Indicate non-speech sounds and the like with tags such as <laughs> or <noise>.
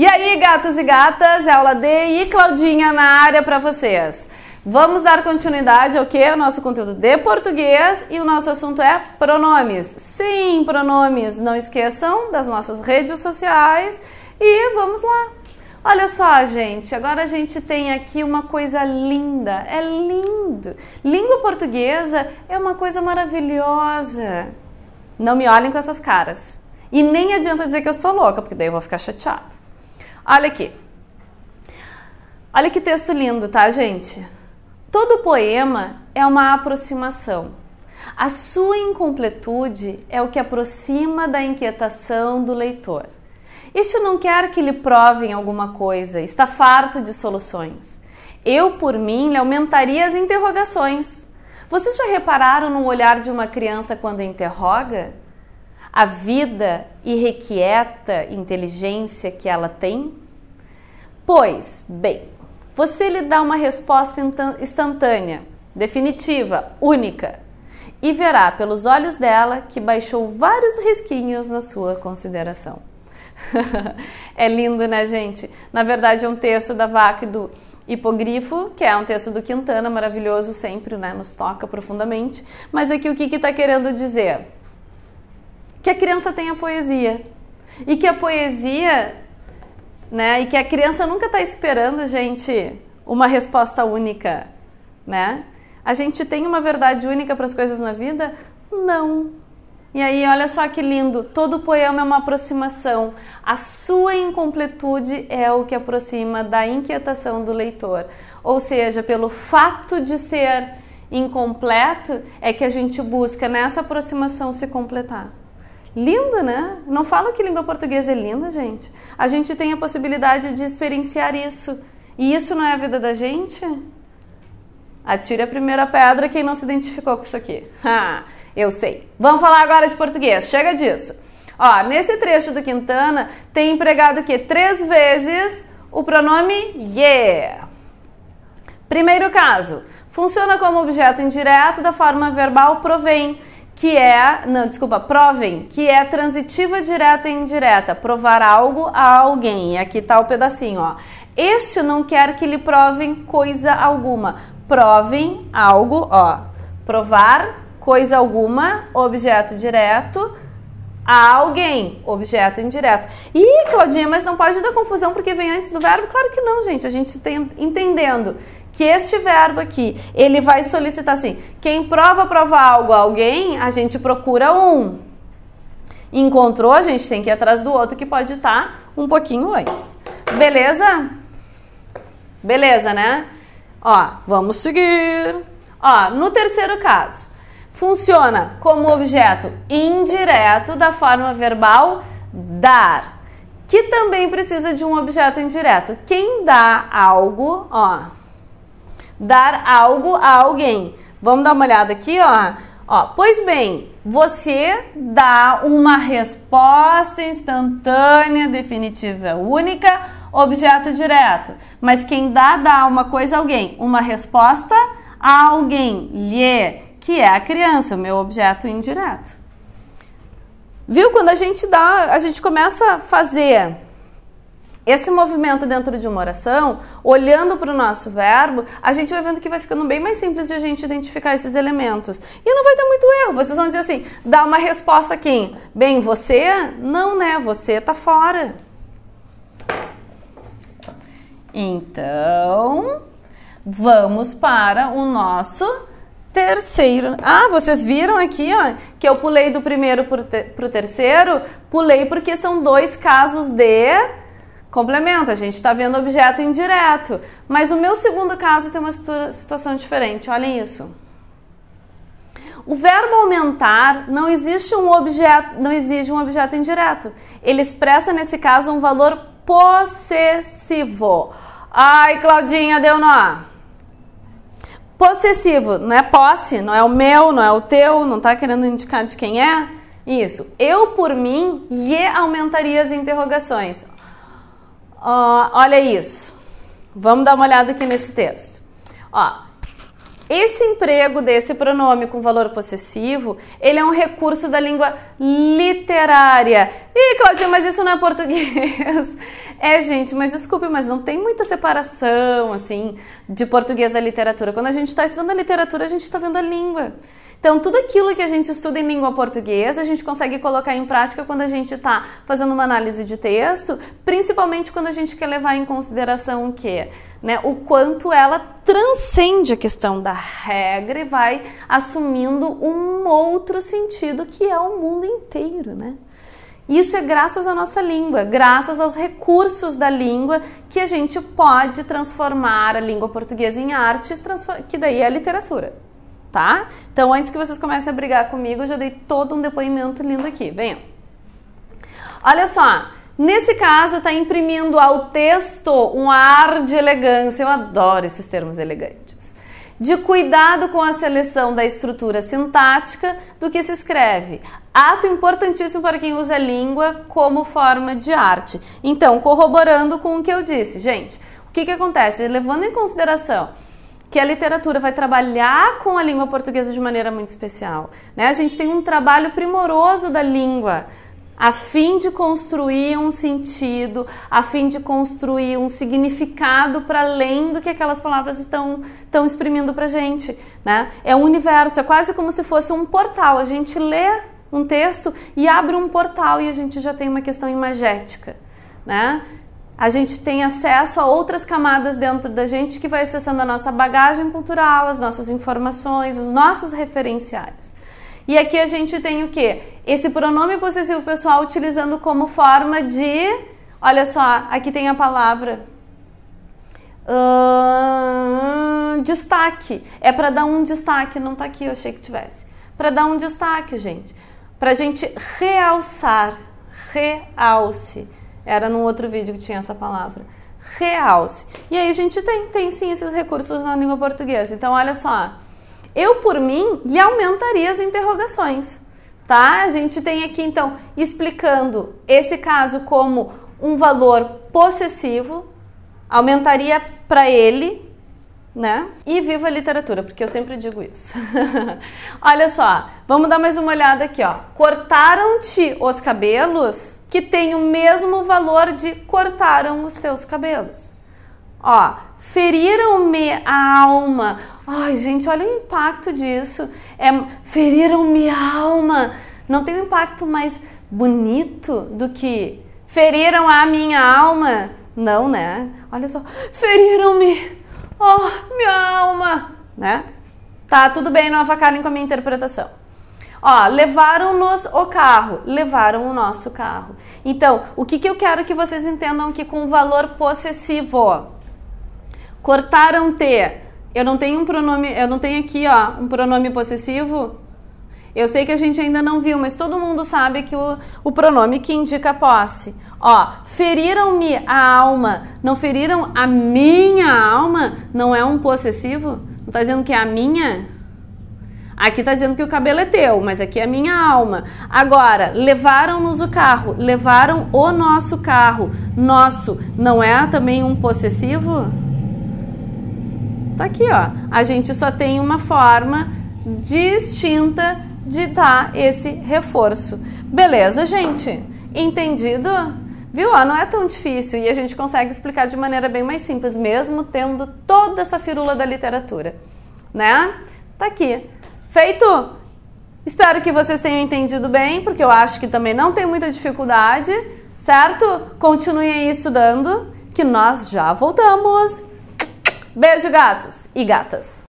E aí, gatos e gatas, é aula D e Claudinha na área para vocês. Vamos dar continuidade ao que? o nosso conteúdo de português e o nosso assunto é pronomes. Sim, pronomes. Não esqueçam das nossas redes sociais e vamos lá. Olha só, gente, agora a gente tem aqui uma coisa linda. É lindo. Língua portuguesa é uma coisa maravilhosa. Não me olhem com essas caras. E nem adianta dizer que eu sou louca, porque daí eu vou ficar chateada. Olha aqui. Olha que texto lindo, tá, gente? Todo poema é uma aproximação. A sua incompletude é o que aproxima da inquietação do leitor. Isso não quer que lhe provem alguma coisa, está farto de soluções. Eu, por mim, lhe aumentaria as interrogações. Vocês já repararam no olhar de uma criança quando interroga? a vida irrequieta inteligência que ela tem? Pois, bem, você lhe dá uma resposta instantânea, definitiva, única, e verá pelos olhos dela que baixou vários risquinhos na sua consideração. <laughs> é lindo, né, gente? Na verdade, é um texto da vaca do Hipogrifo, que é um texto do Quintana, maravilhoso sempre, né? Nos toca profundamente. Mas aqui o que está que tá querendo dizer? que a criança tenha poesia. E que a poesia, né? E que a criança nunca está esperando, gente, uma resposta única, né? A gente tem uma verdade única para as coisas na vida? Não. E aí, olha só que lindo, todo poema é uma aproximação. A sua incompletude é o que aproxima da inquietação do leitor. Ou seja, pelo fato de ser incompleto, é que a gente busca nessa aproximação se completar. Lindo, né? Não fala que língua portuguesa é linda, gente. A gente tem a possibilidade de experienciar isso. E isso não é a vida da gente? Atire a primeira pedra quem não se identificou com isso aqui. Ha, <laughs> ah, eu sei. Vamos falar agora de português. Chega disso. Ó, nesse trecho do Quintana tem empregado que três vezes o pronome ye. Yeah. Primeiro caso, funciona como objeto indireto da forma verbal provém que é, não, desculpa, provem, que é transitiva direta e indireta, provar algo a alguém. E aqui tá o pedacinho, ó. Este não quer que lhe provem coisa alguma. Provem algo, ó. Provar coisa alguma, objeto direto, a alguém, objeto indireto. Ih, Claudinha, mas não pode dar confusão porque vem antes do verbo? Claro que não, gente. A gente tem entendendo que este verbo aqui, ele vai solicitar assim: quem prova provar algo a alguém, a gente procura um. Encontrou, a gente tem que ir atrás do outro que pode estar um pouquinho antes. Beleza? Beleza, né? Ó, vamos seguir. Ó, no terceiro caso, funciona como objeto indireto da forma verbal dar, que também precisa de um objeto indireto. Quem dá algo, ó, dar algo a alguém. Vamos dar uma olhada aqui, ó. ó pois bem, você dá uma resposta instantânea, definitiva, única, objeto direto. Mas quem dá, dá uma coisa a alguém. Uma resposta a alguém, lhe, que é a criança, o meu objeto indireto. Viu? Quando a gente dá, a gente começa a fazer esse movimento dentro de uma oração, olhando para o nosso verbo, a gente vai vendo que vai ficando bem mais simples de a gente identificar esses elementos. E não vai ter muito erro. Vocês vão dizer assim: dá uma resposta a quem? Bem, você? Não, né? Você tá fora. Então, vamos para o nosso terceiro. Ah, vocês viram aqui, ó, que eu pulei do primeiro para o terceiro? Pulei porque são dois casos de Complemento, a gente está vendo objeto indireto. Mas o meu segundo caso tem uma situação diferente, olhem isso. O verbo aumentar não existe um objeto, não exige um objeto indireto. Ele expressa nesse caso um valor possessivo. Ai, Claudinha, deu nó. Possessivo, não é posse, não é o meu, não é o teu, não está querendo indicar de quem é. Isso. Eu por mim lhe aumentaria as interrogações. Uh, olha isso. Vamos dar uma olhada aqui nesse texto. Ó, esse emprego desse pronome com valor possessivo, ele é um recurso da língua literária. Ih, Claudinha, mas isso não é português. <laughs> É, gente, mas desculpe, mas não tem muita separação, assim, de português à literatura. Quando a gente está estudando a literatura, a gente está vendo a língua. Então, tudo aquilo que a gente estuda em língua portuguesa, a gente consegue colocar em prática quando a gente está fazendo uma análise de texto, principalmente quando a gente quer levar em consideração o quê? Né? O quanto ela transcende a questão da regra e vai assumindo um outro sentido que é o mundo inteiro, né? Isso é graças à nossa língua, graças aos recursos da língua que a gente pode transformar a língua portuguesa em arte, que daí é a literatura tá? Então, antes que vocês comecem a brigar comigo, eu já dei todo um depoimento lindo aqui. Venha. Olha só. Nesse caso, está imprimindo ao texto um ar de elegância. Eu adoro esses termos elegantes. De cuidado com a seleção da estrutura sintática do que se escreve. Ato importantíssimo para quem usa a língua como forma de arte. Então, corroborando com o que eu disse, gente, o que, que acontece? Levando em consideração que a literatura vai trabalhar com a língua portuguesa de maneira muito especial. Né? A gente tem um trabalho primoroso da língua a fim de construir um sentido, a fim de construir um significado para além do que aquelas palavras estão, estão exprimindo para a gente. Né? É um universo, é quase como se fosse um portal. A gente lê um texto e abre um portal e a gente já tem uma questão imagética. Né? a gente tem acesso a outras camadas dentro da gente que vai acessando a nossa bagagem cultural, as nossas informações, os nossos referenciais. E aqui a gente tem o que? Esse pronome possessivo pessoal utilizando como forma de. Olha só, aqui tem a palavra. destaque. É para dar um destaque, não está aqui, eu achei que tivesse. Para dar um destaque, gente. Para a gente realçar, realce era num outro vídeo que tinha essa palavra. Realce. E aí a gente tem, tem sim esses recursos na língua portuguesa. Então, olha só. Eu, por mim, lhe aumentaria as interrogações, tá? A gente tem aqui, então, explicando esse caso como um valor possessivo, aumentaria para ele né? E viva a literatura, porque eu sempre digo isso. <laughs> Olha só, vamos dar mais uma olhada aqui, ó. Cortaram-te os cabelos que tem o mesmo valor de cortaram os teus cabelos. Ó, feriram-me a alma. Ai, gente, olha o impacto disso. É feriram-me a alma. Não tem um impacto mais bonito do que feriram a minha alma? Não, né? Olha só, feriram-me Oh, minha alma! Né? Tá tudo bem não avacalhem com a minha interpretação. Ó, levaram-nos o carro, levaram o nosso carro. Então, o que, que eu quero que vocês entendam que com valor possessivo? Cortaram-te. Eu não tenho um pronome, eu não tenho aqui, ó, um pronome possessivo eu sei que a gente ainda não viu, mas todo mundo sabe que o, o pronome que indica posse. Ó, feriram-me a alma, não feriram a minha alma, não é um possessivo? Não tá dizendo que é a minha? Aqui tá dizendo que o cabelo é teu, mas aqui é a minha alma. Agora, levaram-nos o carro, levaram o nosso carro. Nosso, não é também um possessivo? Tá aqui, ó. A gente só tem uma forma distinta de dar esse reforço. Beleza, gente? Entendido? Viu? Não é tão difícil e a gente consegue explicar de maneira bem mais simples, mesmo tendo toda essa firula da literatura, né? Tá aqui. Feito? Espero que vocês tenham entendido bem, porque eu acho que também não tem muita dificuldade, certo? Continuem aí estudando, que nós já voltamos. Beijo, gatos e gatas!